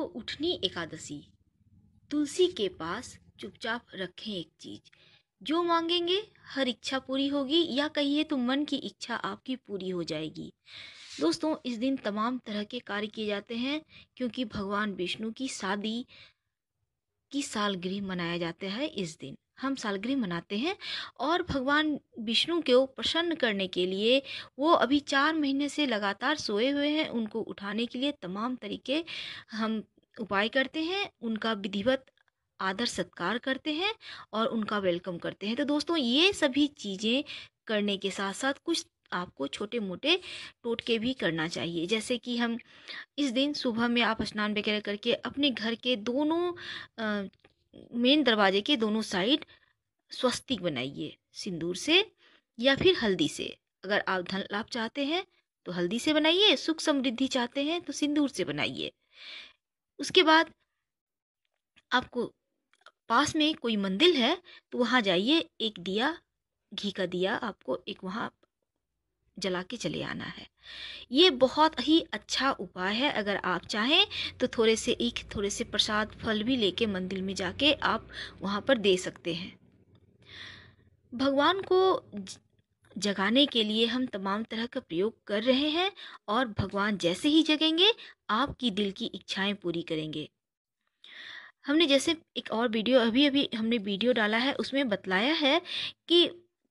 को उठनी एकादशी तुलसी के पास चुपचाप रखें एक चीज जो मांगेंगे हर इच्छा पूरी होगी या कहिए तो मन की इच्छा आपकी पूरी हो जाएगी दोस्तों इस दिन तमाम तरह के कार्य किए जाते हैं क्योंकि भगवान विष्णु की शादी की सालगिरह मनाया जाता है इस दिन हम सालगिरह मनाते हैं और भगवान विष्णु को प्रसन्न करने के लिए वो अभी चार महीने से लगातार सोए हुए हैं उनको उठाने के लिए तमाम तरीके हम उपाय करते हैं उनका विधिवत आदर सत्कार करते हैं और उनका वेलकम करते हैं तो दोस्तों ये सभी चीज़ें करने के साथ साथ कुछ आपको छोटे मोटे टोटके भी करना चाहिए जैसे कि हम इस दिन सुबह में आप स्नान वगैरह करके अपने घर के दोनों मेन दरवाजे के दोनों साइड स्वस्तिक बनाइए सिंदूर से या फिर हल्दी से अगर आप धन लाभ चाहते हैं तो हल्दी से बनाइए सुख समृद्धि चाहते हैं तो सिंदूर से बनाइए उसके बाद आपको पास में कोई मंदिर है तो वहाँ जाइए एक दिया घी का दिया आपको एक वहाँ जला के चले आना है ये बहुत ही अच्छा उपाय है अगर आप चाहें तो थोड़े से ईख थोड़े से प्रसाद फल भी लेके मंदिर में जाके आप वहाँ पर दे सकते हैं भगवान को जगाने के लिए हम तमाम तरह का प्रयोग कर रहे हैं और भगवान जैसे ही जगेंगे आपकी दिल की इच्छाएं पूरी करेंगे हमने जैसे एक और वीडियो अभी अभी हमने वीडियो डाला है उसमें बतलाया है कि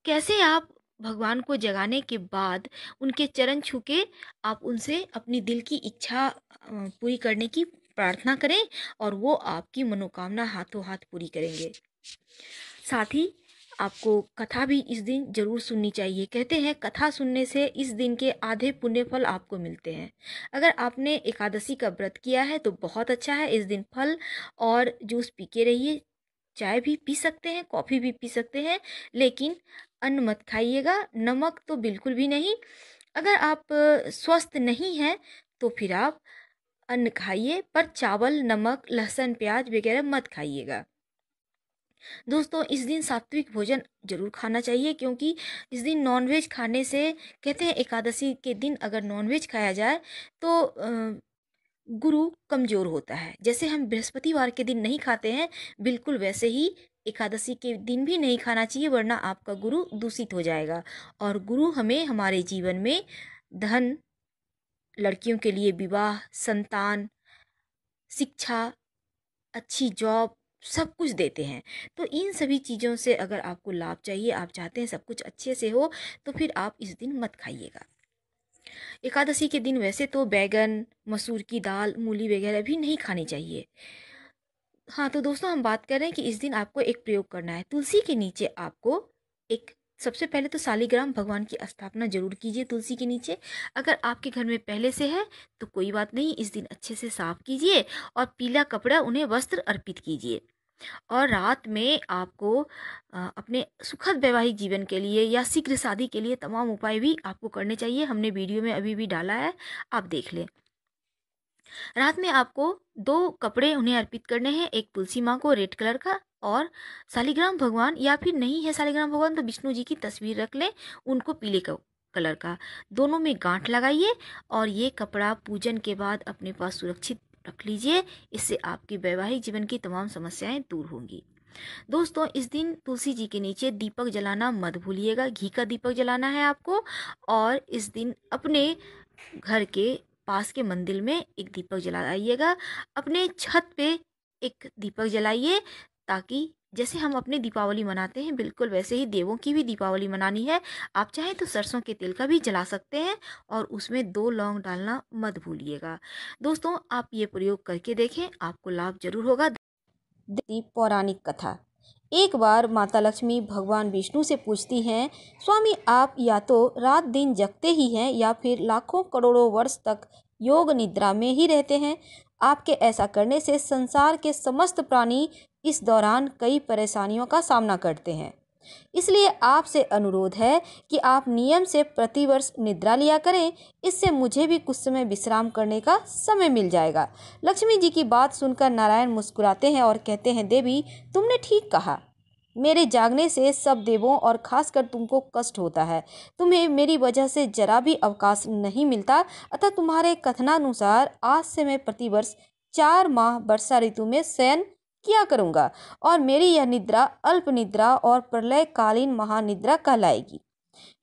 कैसे आप भगवान को जगाने के बाद उनके चरण छू के आप उनसे अपनी दिल की इच्छा पूरी करने की प्रार्थना करें और वो आपकी मनोकामना हाथों हाथ पूरी करेंगे साथ ही आपको कथा भी इस दिन जरूर सुननी चाहिए कहते हैं कथा सुनने से इस दिन के आधे पुण्य फल आपको मिलते हैं अगर आपने एकादशी का व्रत किया है तो बहुत अच्छा है इस दिन फल और जूस पी के रहिए चाय भी पी सकते हैं कॉफ़ी भी पी सकते हैं लेकिन अन्न मत खाइएगा नमक तो बिल्कुल भी नहीं अगर आप स्वस्थ नहीं हैं तो फिर आप अन्न खाइए पर चावल नमक लहसुन प्याज वगैरह मत खाइएगा दोस्तों इस दिन सात्विक भोजन जरूर खाना चाहिए क्योंकि इस दिन नॉनवेज खाने से कहते हैं एकादशी के दिन अगर नॉनवेज खाया जाए तो गुरु कमज़ोर होता है जैसे हम बृहस्पतिवार के दिन नहीं खाते हैं बिल्कुल वैसे ही एकादशी के दिन भी नहीं खाना चाहिए वरना आपका गुरु दूषित हो जाएगा और गुरु हमें हमारे जीवन में धन लड़कियों के लिए विवाह संतान शिक्षा अच्छी जॉब सब कुछ देते हैं तो इन सभी चीज़ों से अगर आपको लाभ चाहिए आप चाहते हैं सब कुछ अच्छे से हो तो फिर आप इस दिन मत खाइएगा एकादशी के दिन वैसे तो बैगन मसूर की दाल मूली वगैरह भी नहीं खानी चाहिए हाँ तो दोस्तों हम बात कर रहे हैं कि इस दिन आपको एक प्रयोग करना है तुलसी के नीचे आपको एक सबसे पहले तो सालीग्राम भगवान की स्थापना जरूर कीजिए तुलसी के नीचे अगर आपके घर में पहले से है तो कोई बात नहीं इस दिन अच्छे से साफ कीजिए और पीला कपड़ा उन्हें वस्त्र अर्पित कीजिए और रात में आपको अपने सुखद वैवाहिक जीवन के लिए या शीघ्र शादी के लिए तमाम उपाय भी आपको करने चाहिए हमने वीडियो में अभी भी डाला है आप देख लें रात में आपको दो कपड़े उन्हें अर्पित करने हैं एक तुलसी माँ को रेड कलर का और सालिग्राम भगवान या फिर नहीं है सालिग्राम भगवान तो विष्णु जी की तस्वीर रख लें उनको पीले का कलर का दोनों में गांठ लगाइए और ये कपड़ा पूजन के बाद अपने पास सुरक्षित रख लीजिए इससे आपके वैवाहिक जीवन की तमाम समस्याएं दूर होंगी दोस्तों इस दिन तुलसी जी के नीचे दीपक जलाना मत भूलिएगा घी का दीपक जलाना है आपको और इस दिन अपने घर के पास के मंदिर में एक दीपक जलाइएगा अपने छत पे एक दीपक जलाइए ताकि जैसे हम अपने दीपावली मनाते हैं बिल्कुल वैसे ही देवों की भी दीपावली मनानी है आप चाहें तो सरसों के तेल का भी जला सकते हैं और उसमें दो लौंग डालना मत भूलिएगा दोस्तों आप ये प्रयोग करके देखें आपको लाभ जरूर होगा दीप पौराणिक कथा एक बार माता लक्ष्मी भगवान विष्णु से पूछती हैं स्वामी आप या तो रात दिन जगते ही हैं या फिर लाखों करोड़ों वर्ष तक योग निद्रा में ही रहते हैं आपके ऐसा करने से संसार के समस्त प्राणी इस दौरान कई परेशानियों का सामना करते हैं इसलिए आपसे अनुरोध है कि आप नियम से प्रतिवर्ष निद्रा लिया करें इससे मुझे भी कुछ समय विश्राम करने का समय मिल जाएगा लक्ष्मी जी की बात सुनकर नारायण मुस्कुराते हैं और कहते हैं देवी तुमने ठीक कहा मेरे जागने से सब देवों और खासकर तुमको कष्ट होता है तुम्हें मेरी वजह से जरा भी अवकाश नहीं मिलता अतः तुम्हारे कथनानुसार आज से मैं प्रतिवर्ष चार माह वर्षा ऋतु में शयन क्या करूँगा और मेरी यह निद्रा अल्प निद्रा और प्रलयकालीन महानिद्रा कहलाएगी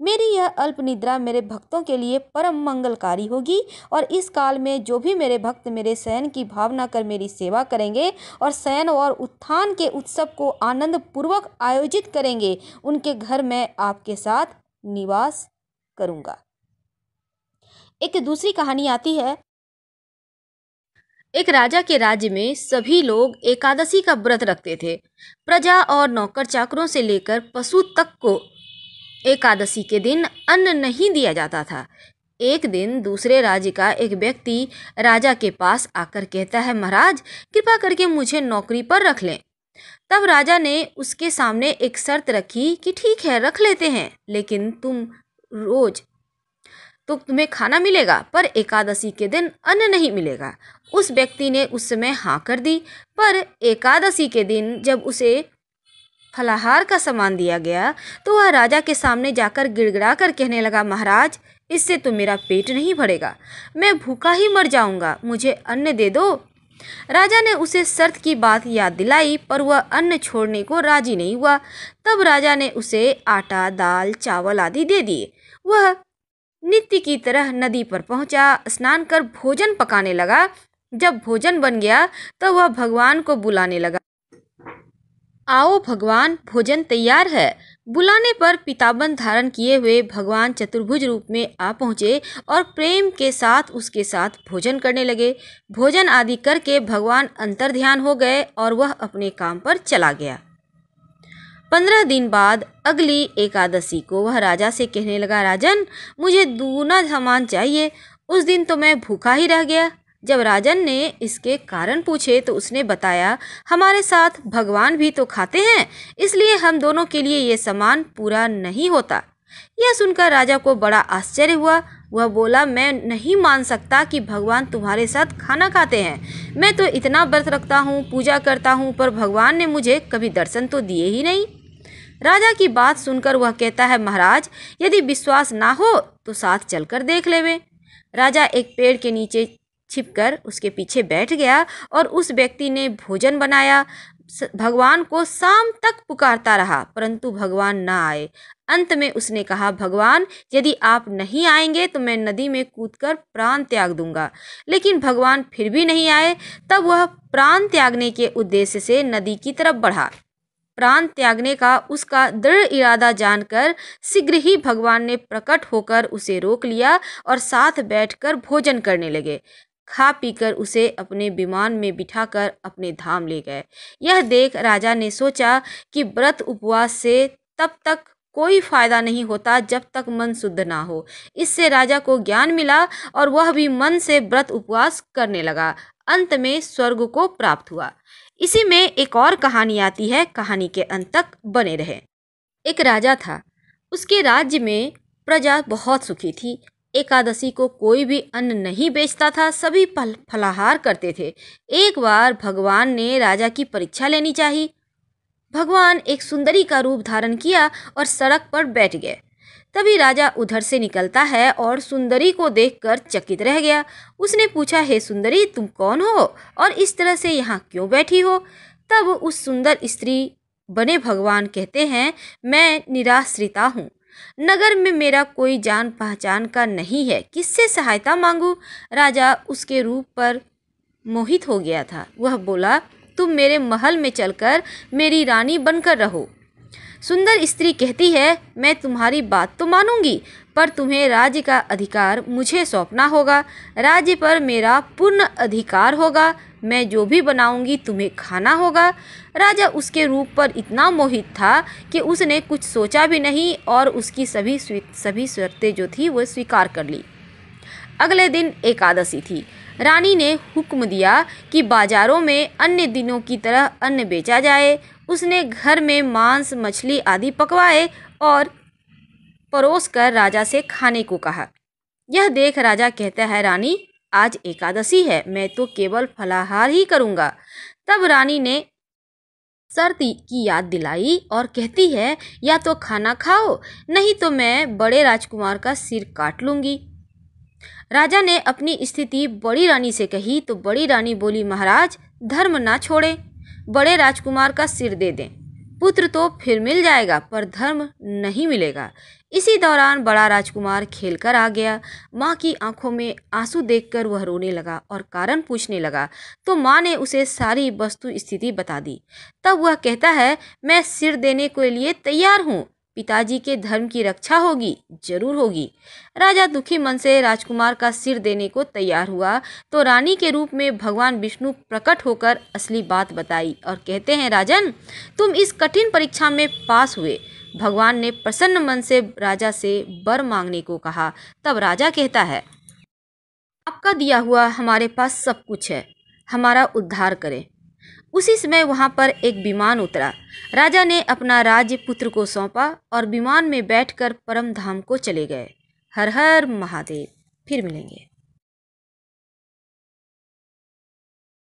मेरी यह अल्प निद्रा मेरे भक्तों के लिए परम मंगलकारी होगी और इस काल में जो भी मेरे भक्त मेरे शयन की भावना कर मेरी सेवा करेंगे और शयन और उत्थान के उत्सव को आनंद पूर्वक आयोजित करेंगे उनके घर में आपके साथ निवास करूँगा एक दूसरी कहानी आती है एक राजा के राज्य में सभी लोग एकादशी का व्रत रखते थे प्रजा और नौकर चाकरों से लेकर पशु तक को एकादशी के दिन अन्न नहीं दिया जाता था एक दिन दूसरे राज्य का एक व्यक्ति राजा के पास आकर कहता है महाराज कृपा करके मुझे नौकरी पर रख लें तब राजा ने उसके सामने एक शर्त रखी कि ठीक है रख लेते हैं लेकिन तुम रोज तो तुम्हें खाना मिलेगा पर एकादशी के दिन अन्न नहीं मिलेगा उस व्यक्ति ने उस समय हाँ कर दी पर एकादशी के दिन जब उसे फलाहार का सामान दिया गया तो वह राजा के सामने जाकर गिड़गिड़ा कर कहने लगा महाराज इससे तो मेरा पेट नहीं भरेगा मैं भूखा ही मर जाऊंगा मुझे अन्न दे दो राजा ने उसे शर्त की बात याद दिलाई पर वह अन्न छोड़ने को राजी नहीं हुआ तब राजा ने उसे आटा दाल चावल आदि दे दिए वह नित्य की तरह नदी पर पहुंचा स्नान कर भोजन पकाने लगा जब भोजन बन गया तो वह भगवान को बुलाने लगा आओ भगवान भोजन तैयार है बुलाने पर पिताबन धारण किए हुए भगवान चतुर्भुज रूप में आ पहुँचे और प्रेम के साथ उसके साथ भोजन करने लगे भोजन आदि करके भगवान अंतर ध्यान हो गए और वह अपने काम पर चला गया पंद्रह दिन बाद अगली एकादशी को वह राजा से कहने लगा राजन मुझे दूना सामान चाहिए उस दिन तो मैं भूखा ही रह गया जब राजन ने इसके कारण पूछे तो उसने बताया हमारे साथ भगवान भी तो खाते हैं इसलिए हम दोनों के लिए ये सामान पूरा नहीं होता यह सुनकर राजा को बड़ा आश्चर्य हुआ वह बोला मैं नहीं मान सकता कि भगवान तुम्हारे साथ खाना खाते हैं मैं तो इतना व्रत रखता हूँ पूजा करता हूँ पर भगवान ने मुझे कभी दर्शन तो दिए ही नहीं राजा की बात सुनकर वह कहता है महाराज यदि विश्वास ना हो तो साथ चलकर देख लेवे राजा एक पेड़ के नीचे छिपकर उसके पीछे बैठ गया और उस व्यक्ति ने भोजन बनाया भगवान को शाम तक पुकारता रहा परंतु भगवान ना आए अंत में उसने कहा भगवान यदि आप नहीं आएंगे तो मैं नदी में कूदकर प्राण त्याग दूंगा लेकिन भगवान फिर भी नहीं आए तब वह प्राण त्यागने के उद्देश्य से नदी की तरफ बढ़ा प्राण त्यागने का उसका दृढ़ इरादा जानकर शीघ्र ही भगवान ने प्रकट होकर उसे रोक लिया और साथ बैठकर भोजन करने लगे खा पीकर उसे अपने विमान में बिठाकर अपने धाम ले गए यह देख राजा ने सोचा कि व्रत उपवास से तब तक कोई फायदा नहीं होता जब तक मन शुद्ध ना हो इससे राजा को ज्ञान मिला और वह भी मन से व्रत उपवास करने लगा अंत में स्वर्ग को प्राप्त हुआ इसी में एक और कहानी आती है कहानी के अंत तक बने रहे एक राजा था उसके राज्य में प्रजा बहुत सुखी थी एकादशी को कोई भी अन्न नहीं बेचता था सभी फल फलाहार करते थे एक बार भगवान ने राजा की परीक्षा लेनी चाहिए भगवान एक सुंदरी का रूप धारण किया और सड़क पर बैठ गए तभी राजा उधर से निकलता है और सुंदरी को देखकर चकित रह गया उसने पूछा हे सुंदरी तुम कौन हो और इस तरह से यहाँ क्यों बैठी हो तब उस सुंदर स्त्री बने भगवान कहते हैं मैं निराश्रिता हूँ नगर में मेरा कोई जान पहचान का नहीं है किससे सहायता मांगू राजा उसके रूप पर मोहित हो गया था वह बोला तुम मेरे महल में चलकर मेरी रानी बनकर रहो सुंदर स्त्री कहती है मैं तुम्हारी बात तो मानूंगी पर तुम्हें राज्य का अधिकार मुझे सौंपना होगा राज्य पर मेरा पूर्ण अधिकार होगा मैं जो भी बनाऊंगी तुम्हें खाना होगा राजा उसके रूप पर इतना मोहित था कि उसने कुछ सोचा भी नहीं और उसकी सभी सभी शर्तें जो थी वह स्वीकार कर ली अगले दिन एकादशी थी रानी ने हुक्म दिया कि बाजारों में अन्य दिनों की तरह अन्न बेचा जाए उसने घर में मांस मछली आदि पकवाए और परोस कर राजा से खाने को कहा यह देख राजा कहता है रानी आज एकादशी है मैं तो केवल फलाहार ही करूँगा तब रानी ने शर्त की याद दिलाई और कहती है या तो खाना खाओ नहीं तो मैं बड़े राजकुमार का सिर काट लूँगी राजा ने अपनी स्थिति बड़ी रानी से कही तो बड़ी रानी बोली महाराज धर्म ना छोड़े बड़े राजकुमार का सिर दे दें पुत्र तो फिर मिल जाएगा पर धर्म नहीं मिलेगा इसी दौरान बड़ा राजकुमार खेलकर आ गया माँ की आंखों में आंसू देखकर वह रोने लगा और कारण पूछने लगा तो माँ ने उसे सारी वस्तु स्थिति बता दी तब वह कहता है मैं सिर देने के लिए तैयार हूँ पिताजी के धर्म की रक्षा होगी जरूर होगी राजा दुखी मन से राजकुमार का सिर देने को तैयार हुआ तो रानी के रूप में भगवान विष्णु प्रकट होकर असली बात बताई और कहते हैं राजन तुम इस कठिन परीक्षा में पास हुए भगवान ने प्रसन्न मन से राजा से बर मांगने को कहा तब राजा कहता है आपका दिया हुआ हमारे पास सब कुछ है हमारा उद्धार करें उसी समय वहाँ पर एक विमान उतरा राजा ने अपना राज्य पुत्र को सौंपा और विमान में बैठकर परम धाम को चले गए हर हर महादेव फिर मिलेंगे